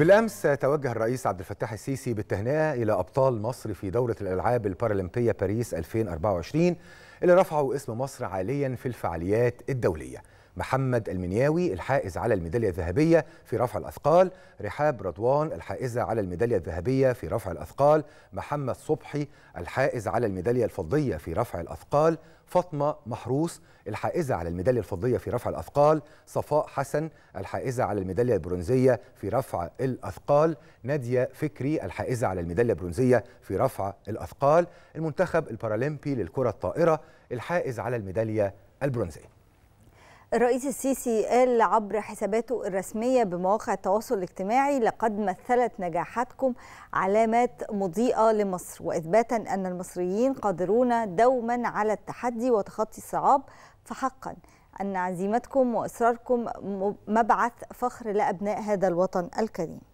بالامس توجه الرئيس عبد الفتاح السيسي بالتهنئه الى ابطال مصر في دوره الالعاب البارالمبيه باريس 2024 اللي رفعوا اسم مصر عاليا في الفعاليات الدوليه محمد المنياوي الحائز على الميدالية الذهبية في رفع الأثقال رحاب رضوان الحائزة على الميدالية الذهبية في رفع الأثقال محمد صبحي الحائز على الميدالية الفضية في رفع الأثقال فاطمة محروس الحائزة على الميدالية الفضية في رفع الأثقال صفاء حسن الحائزة على الميدالية البرونزية في رفع الأثقال نادية فكري الحائزة على الميدالية البرونزية في رفع الأثقال المنتخب البارالمبي للكرة الطائرة الحائز على الميدالية البرونزية الرئيس السيسي قال عبر حساباته الرسمية بمواقع التواصل الاجتماعي لقد مثلت نجاحاتكم علامات مضيئة لمصر وإثباتا أن المصريين قادرون دوما على التحدي وتخطي الصعاب فحقا أن عزيمتكم وإصراركم مبعث فخر لأبناء هذا الوطن الكريم